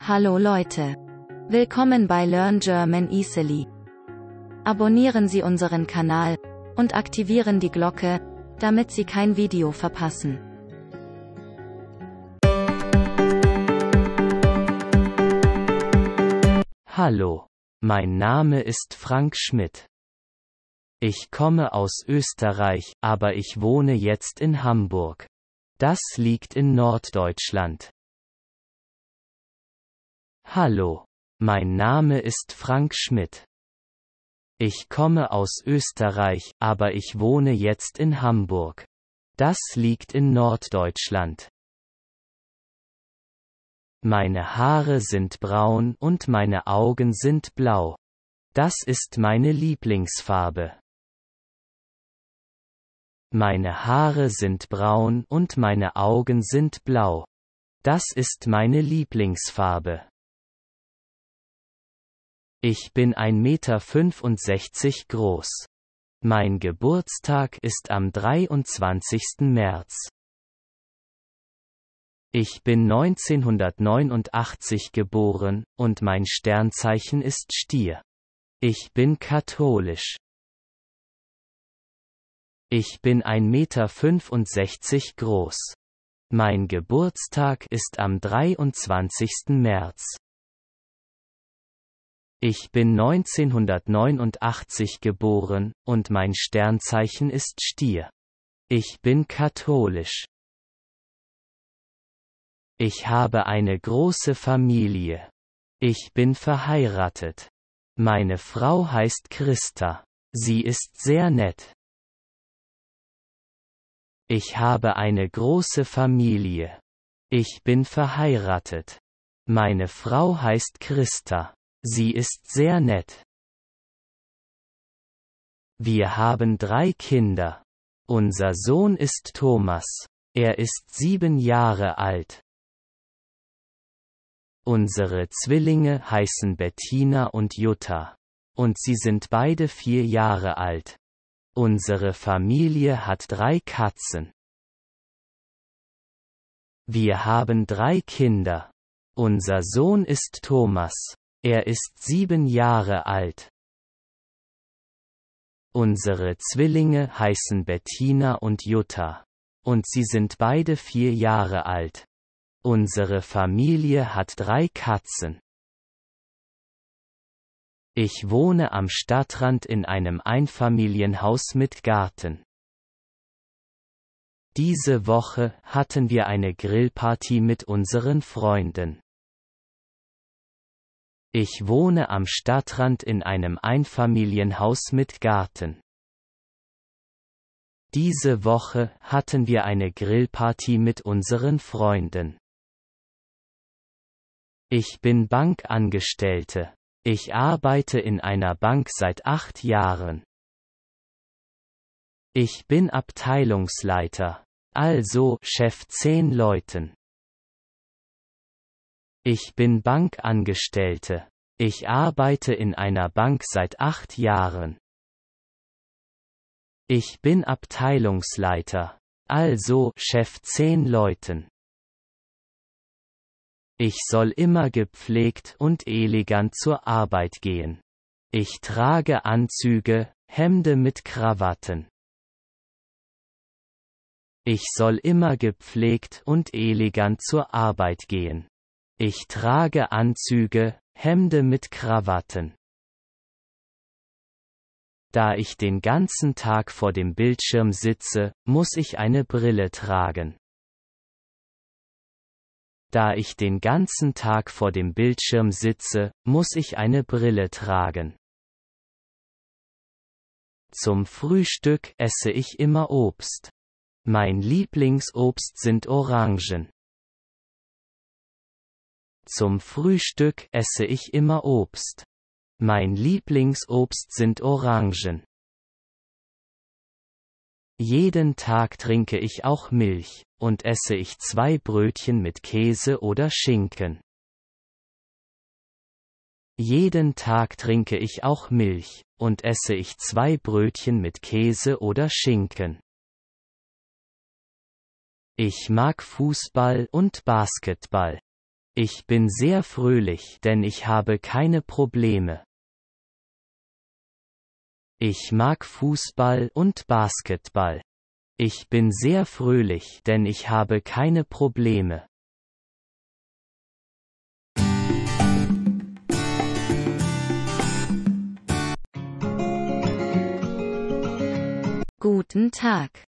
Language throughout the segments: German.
Hallo Leute. Willkommen bei Learn German Easily. Abonnieren Sie unseren Kanal und aktivieren die Glocke, damit Sie kein Video verpassen. Hallo. Mein Name ist Frank Schmidt. Ich komme aus Österreich, aber ich wohne jetzt in Hamburg. Das liegt in Norddeutschland. Hallo, mein Name ist Frank Schmidt. Ich komme aus Österreich, aber ich wohne jetzt in Hamburg. Das liegt in Norddeutschland. Meine Haare sind braun und meine Augen sind blau. Das ist meine Lieblingsfarbe. Meine Haare sind braun und meine Augen sind blau. Das ist meine Lieblingsfarbe. Ich bin 1,65 Meter groß. Mein Geburtstag ist am 23. März. Ich bin 1989 geboren, und mein Sternzeichen ist Stier. Ich bin katholisch. Ich bin 1,65 Meter groß. Mein Geburtstag ist am 23. März. Ich bin 1989 geboren, und mein Sternzeichen ist Stier. Ich bin katholisch. Ich habe eine große Familie. Ich bin verheiratet. Meine Frau heißt Christa. Sie ist sehr nett. Ich habe eine große Familie. Ich bin verheiratet. Meine Frau heißt Christa. Sie ist sehr nett. Wir haben drei Kinder. Unser Sohn ist Thomas. Er ist sieben Jahre alt. Unsere Zwillinge heißen Bettina und Jutta. Und sie sind beide vier Jahre alt. Unsere Familie hat drei Katzen. Wir haben drei Kinder. Unser Sohn ist Thomas. Er ist sieben Jahre alt. Unsere Zwillinge heißen Bettina und Jutta. Und sie sind beide vier Jahre alt. Unsere Familie hat drei Katzen. Ich wohne am Stadtrand in einem Einfamilienhaus mit Garten. Diese Woche hatten wir eine Grillparty mit unseren Freunden. Ich wohne am Stadtrand in einem Einfamilienhaus mit Garten. Diese Woche hatten wir eine Grillparty mit unseren Freunden. Ich bin Bankangestellte. Ich arbeite in einer Bank seit acht Jahren. Ich bin Abteilungsleiter. Also Chef zehn Leuten. Ich bin Bankangestellte. Ich arbeite in einer Bank seit acht Jahren. Ich bin Abteilungsleiter. Also Chef zehn Leuten. Ich soll immer gepflegt und elegant zur Arbeit gehen. Ich trage Anzüge, Hemde mit Krawatten. Ich soll immer gepflegt und elegant zur Arbeit gehen. Ich trage Anzüge, Hemde mit Krawatten. Da ich den ganzen Tag vor dem Bildschirm sitze, muss ich eine Brille tragen. Da ich den ganzen Tag vor dem Bildschirm sitze, muss ich eine Brille tragen. Zum Frühstück esse ich immer Obst. Mein Lieblingsobst sind Orangen. Zum Frühstück esse ich immer Obst. Mein Lieblingsobst sind Orangen. Jeden Tag trinke ich auch Milch, und esse ich zwei Brötchen mit Käse oder Schinken. Jeden Tag trinke ich auch Milch, und esse ich zwei Brötchen mit Käse oder Schinken. Ich mag Fußball und Basketball. Ich bin sehr fröhlich, denn ich habe keine Probleme. Ich mag Fußball und Basketball. Ich bin sehr fröhlich, denn ich habe keine Probleme. Guten Tag.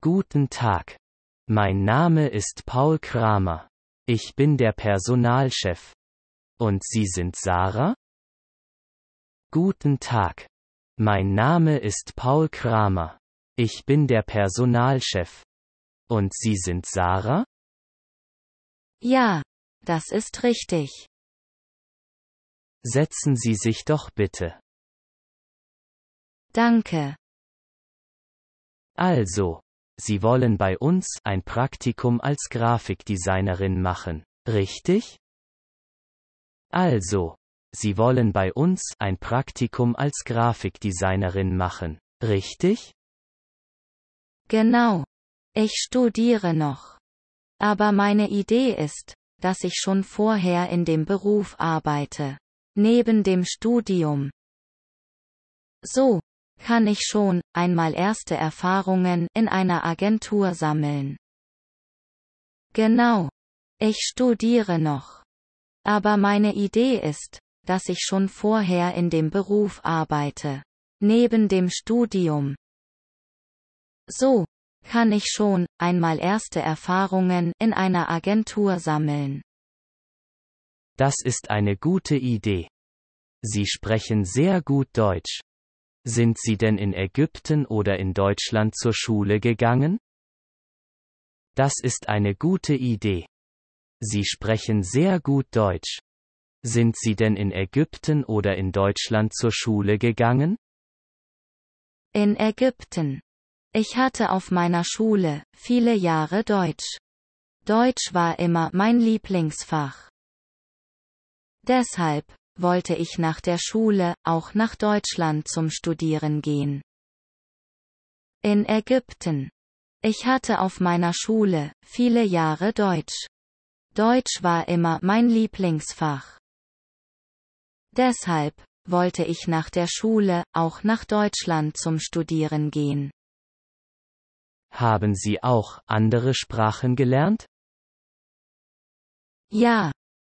Guten Tag. Mein Name ist Paul Kramer. Ich bin der Personalchef. Und Sie sind Sarah? Guten Tag. Mein Name ist Paul Kramer. Ich bin der Personalchef. Und Sie sind Sarah? Ja, das ist richtig. Setzen Sie sich doch bitte. Danke. Also, Sie wollen bei uns ein Praktikum als Grafikdesignerin machen, richtig? Also, Sie wollen bei uns ein Praktikum als Grafikdesignerin machen, richtig? Genau. Ich studiere noch. Aber meine Idee ist, dass ich schon vorher in dem Beruf arbeite. Neben dem Studium. So, kann ich schon einmal erste Erfahrungen in einer Agentur sammeln. Genau. Ich studiere noch. Aber meine Idee ist, dass ich schon vorher in dem Beruf arbeite. Neben dem Studium. So kann ich schon einmal erste Erfahrungen in einer Agentur sammeln. Das ist eine gute Idee. Sie sprechen sehr gut Deutsch. Sind Sie denn in Ägypten oder in Deutschland zur Schule gegangen? Das ist eine gute Idee. Sie sprechen sehr gut Deutsch. Sind Sie denn in Ägypten oder in Deutschland zur Schule gegangen? In Ägypten. Ich hatte auf meiner Schule viele Jahre Deutsch. Deutsch war immer mein Lieblingsfach. Deshalb wollte ich nach der Schule auch nach Deutschland zum Studieren gehen. In Ägypten. Ich hatte auf meiner Schule viele Jahre Deutsch. Deutsch war immer mein Lieblingsfach. Deshalb wollte ich nach der Schule auch nach Deutschland zum Studieren gehen. Haben Sie auch andere Sprachen gelernt? Ja,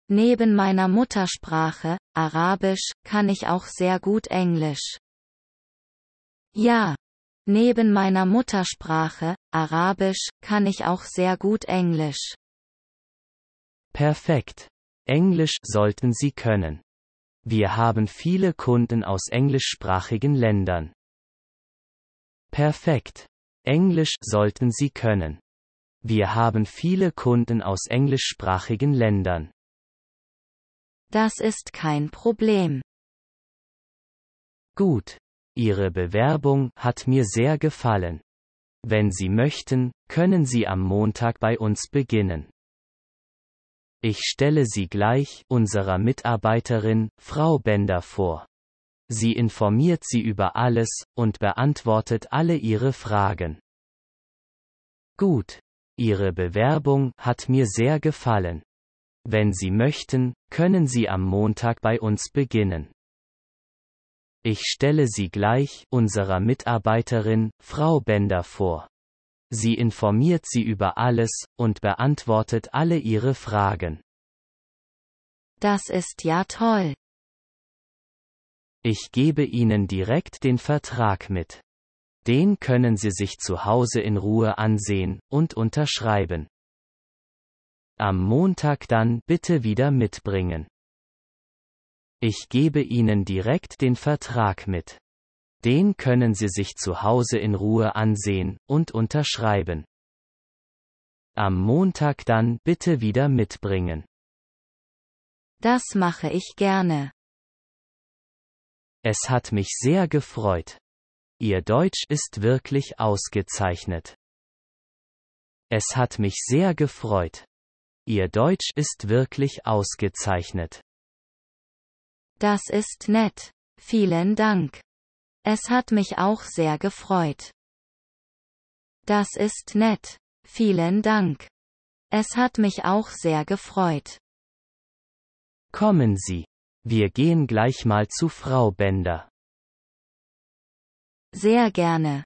Neben meiner Muttersprache, Arabisch, kann ich auch sehr gut Englisch. Ja. Neben meiner Muttersprache, Arabisch, kann ich auch sehr gut Englisch. Perfekt. Englisch sollten Sie können. Wir haben viele Kunden aus englischsprachigen Ländern. Perfekt. Englisch sollten Sie können. Wir haben viele Kunden aus englischsprachigen Ländern. Das ist kein Problem. Gut. Ihre Bewerbung hat mir sehr gefallen. Wenn Sie möchten, können Sie am Montag bei uns beginnen. Ich stelle Sie gleich unserer Mitarbeiterin, Frau Bender, vor. Sie informiert Sie über alles und beantwortet alle Ihre Fragen. Gut. Ihre Bewerbung hat mir sehr gefallen. Wenn Sie möchten, können Sie am Montag bei uns beginnen. Ich stelle Sie gleich unserer Mitarbeiterin, Frau Bender, vor. Sie informiert Sie über alles und beantwortet alle Ihre Fragen. Das ist ja toll. Ich gebe Ihnen direkt den Vertrag mit. Den können Sie sich zu Hause in Ruhe ansehen und unterschreiben. Am Montag dann bitte wieder mitbringen. Ich gebe Ihnen direkt den Vertrag mit. Den können Sie sich zu Hause in Ruhe ansehen und unterschreiben. Am Montag dann bitte wieder mitbringen. Das mache ich gerne. Es hat mich sehr gefreut. Ihr Deutsch ist wirklich ausgezeichnet. Es hat mich sehr gefreut. Ihr Deutsch ist wirklich ausgezeichnet. Das ist nett. Vielen Dank. Es hat mich auch sehr gefreut. Das ist nett. Vielen Dank. Es hat mich auch sehr gefreut. Kommen Sie. Wir gehen gleich mal zu Frau Bender. Sehr gerne.